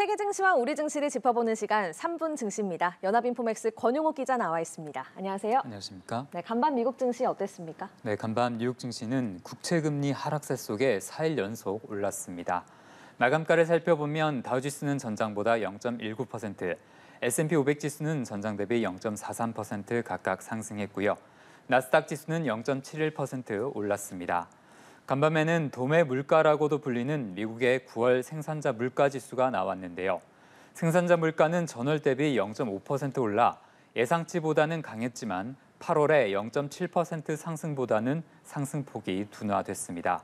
세계 증시와 우리 증시를 짚어보는 시간 3분 증시입니다. 연합인포맥스 권용호 기자 나와 있습니다. 안녕하세요. 안녕하십니까? 네, 간밤 미국 증시 어땠습니까? 네, 간밤 미국 증시는 국채 금리 하락세 속에 4일 연속 올랐습니다. 마감가를 살펴보면 다우지수는 전장보다 0.19%, S&P 500 지수는 전장 대비 0.43% 각각 상승했고요. 나스닥 지수는 0.71% 올랐습니다. 간밤에는 도매 물가라고도 불리는 미국의 9월 생산자 물가 지수가 나왔는데요. 생산자 물가는 전월 대비 0.5% 올라 예상치보다는 강했지만 8월에 0.7% 상승보다는 상승폭이 둔화됐습니다.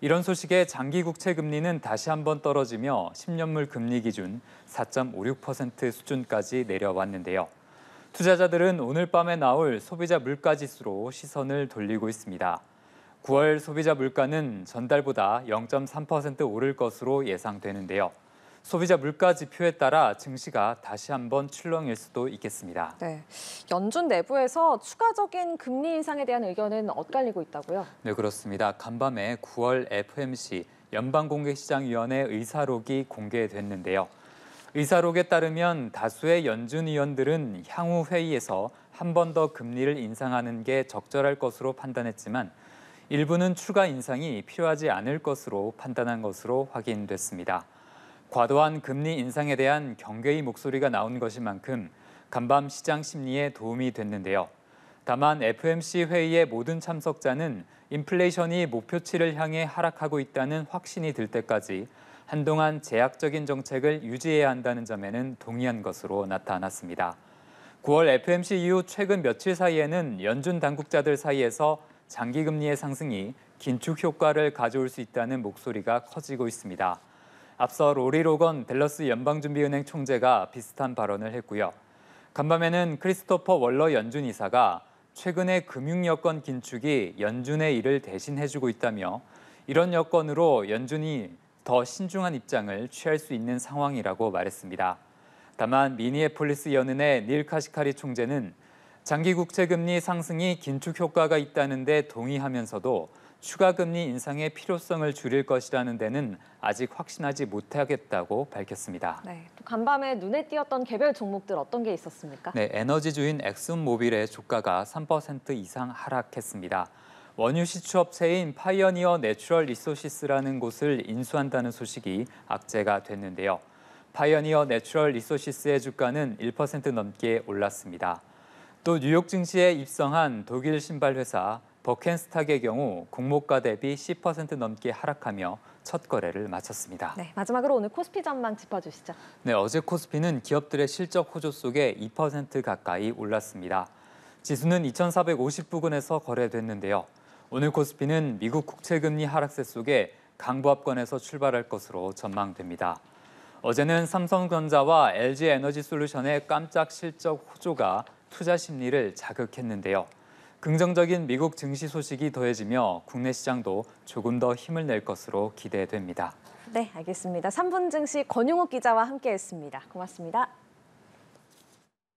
이런 소식에 장기 국채 금리는 다시 한번 떨어지며 10년물 금리 기준 4.56% 수준까지 내려왔는데요. 투자자들은 오늘 밤에 나올 소비자 물가 지수로 시선을 돌리고 있습니다. 9월 소비자 물가는 전달보다 0.3% 오를 것으로 예상되는데요. 소비자 물가 지표에 따라 증시가 다시 한번 출렁일 수도 있겠습니다. 네, 연준 내부에서 추가적인 금리 인상에 대한 의견은 엇갈리고 있다고요? 네, 그렇습니다. 간밤에 9월 FMC 연방공개시장위원회 의사록이 공개됐는데요. 의사록에 따르면 다수의 연준 의원들은 향후 회의에서 한 번 더 금리를 인상하는 게 적절할 것으로 판단했지만 일부는 추가 인상이 필요하지 않을 것으로 판단한 것으로 확인됐습니다. 과도한 금리 인상에 대한 경계의 목소리가 나온 것인 만큼 간밤 시장 심리에 도움이 됐는데요. 다만 FMC 회의의 모든 참석자는 인플레이션이 목표치를 향해 하락하고 있다는 확신이 들 때까지 한동안 제약적인 정책을 유지해야 한다는 점에는 동의한 것으로 나타났습니다. 9월 FMC 이후 최근 며칠 사이에는 연준 당국자들 사이에서 장기 금리의 상승이 긴축 효과를 가져올 수 있다는 목소리가 커지고 있습니다. 앞서 로리 로건 벨러스 연방준비은행 총재가 비슷한 발언을 했고요. 간밤에는 크리스토퍼 월러 연준 이사가 최근의 금융 여건 긴축이 연준의 일을 대신해주고 있다며 이런 여건으로 연준이 더 신중한 입장을 취할 수 있는 상황이라고 말했습니다. 다만 미니애폴리스 연은의 닐 카시카리 총재는 장기 국채 금리 상승이 긴축 효과가 있다는데 동의하면서도 추가 금리 인상의 필요성을 줄일 것이라는 데는 아직 확신하지 못하겠다고 밝혔습니다. 네, 간밤에 눈에 띄었던 개별 종목들 어떤 게 있었습니까? 네, 에너지주인 엑슨모빌의 주가가 3% 이상 하락했습니다. 원유 시추업체인 파이어니어 내추럴 리소시스라는 곳을 인수한다는 소식이 악재가 됐는데요. 파이어니어 내추럴 리소시스의 주가는 1% 넘게 올랐습니다. 또 뉴욕 증시에 입성한 독일 신발 회사 버켄스탁의 경우 국목가 대비 10% 넘게 하락하며 첫 거래를 마쳤습니다. 네, 마지막으로 오늘 코스피 전망 짚어주시죠. 네, 어제 코스피는 기업들의 실적 호조 속에 2% 가까이 올랐습니다. 지수는 2,450 부근에서 거래됐는데요. 오늘 코스피는 미국 국채금리 하락세 속에 강보합권에서 출발할 것으로 전망됩니다. 어제는 삼성전자와 LG에너지솔루션의 깜짝 실적 호조가 투자 심리를 자극했는데요. 긍정적인 미국 증시 소식이 더해지며 국내 시장도 조금 더 힘을 낼 것으로 기대됩니다. 네, 알겠습니다. 3분 증시 권용욱 기자와 함께했습니다. 고맙습니다.